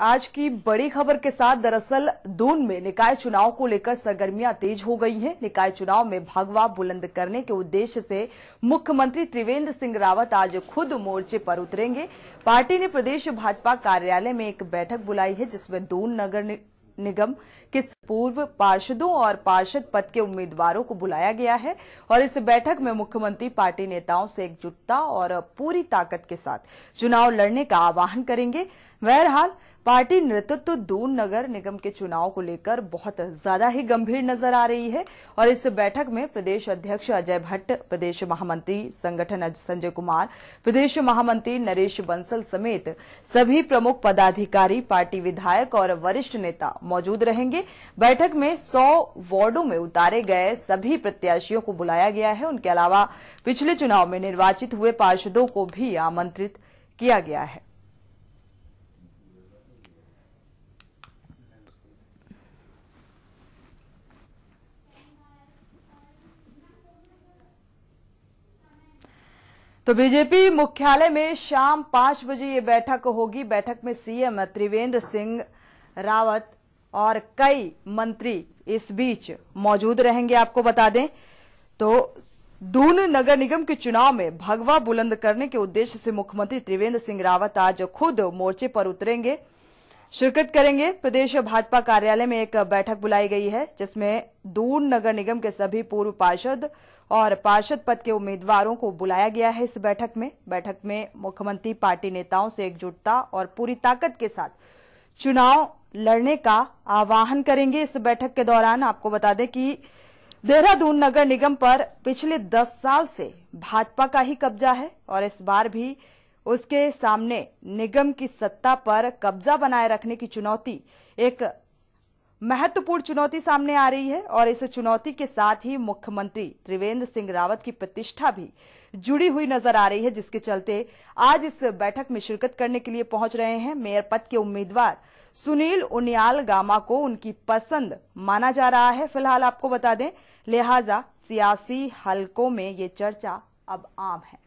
आज की बड़ी खबर के साथ दरअसल दून में निकाय चुनाव को लेकर सरगर्मियां तेज हो गई हैं निकाय चुनाव में भगवा बुलंद करने के उद्देश्य से मुख्यमंत्री त्रिवेंद्र सिंह रावत आज खुद मोर्चे पर उतरेंगे पार्टी ने प्रदेश भाजपा कार्यालय में एक बैठक बुलाई है जिसमें दून नगर नि... निगम के पूर्व पार्षदों और पार्षद पद के उम्मीदवारों को बुलाया गया है और इस बैठक में मुख्यमंत्री पार्टी नेताओं से एकजुटता और पूरी ताकत के साथ चुनाव लड़ने का आह्वान करेंगे बहरहाल पार्टी नेतृत्व दून नगर निगम के चुनाव को लेकर बहुत ज्यादा ही गंभीर नजर आ रही है और इस बैठक में प्रदेश अध्यक्ष अजय भट्ट प्रदेश महामंत्री संगठन संजय कुमार प्रदेश महामंत्री नरेश बंसल समेत सभी प्रमुख पदाधिकारी पार्टी विधायक और वरिष्ठ नेता मौजूद रहेंगे बैठक में सौ वार्डो में उतारे गए सभी प्रत्याशियों को बुलाया गया है उनके अलावा पिछले चुनाव में निर्वाचित हुए पार्षदों को भी आमंत्रित किया गया है तो बीजेपी मुख्यालय में शाम पांच बजे ये बैठक होगी बैठक में सीएम त्रिवेंद्र सिंह रावत और कई मंत्री इस बीच मौजूद रहेंगे आपको बता दें तो दून नगर निगम के चुनाव में भगवा बुलंद करने के उद्देश्य से मुख्यमंत्री त्रिवेंद्र सिंह रावत आज खुद मोर्चे पर उतरेंगे शिरकत करेंगे प्रदेश भाजपा कार्यालय में एक बैठक बुलाई गई है जिसमें दून नगर निगम के सभी पूर्व पार्षद और पार्षद पद के उम्मीदवारों को बुलाया गया है इस बैठक में बैठक में मुख्यमंत्री पार्टी नेताओं से एकजुटता और पूरी ताकत के साथ चुनाव लड़ने का आह्वान करेंगे इस बैठक के दौरान आपको बता दें कि देहरादून नगर निगम पर पिछले दस साल से भाजपा का ही कब्जा है और इस बार भी उसके सामने निगम की सत्ता पर कब्जा बनाए रखने की चुनौती एक महत्वपूर्ण चुनौती सामने आ रही है और इस चुनौती के साथ ही मुख्यमंत्री त्रिवेंद्र सिंह रावत की प्रतिष्ठा भी जुड़ी हुई नजर आ रही है जिसके चलते आज इस बैठक में शिरकत करने के लिए पहुंच रहे हैं मेयर पद के उम्मीदवार सुनील उनियाल गामा को उनकी पसंद माना जा रहा है फिलहाल आपको बता दें लिहाजा सियासी हलकों में ये चर्चा अब आम है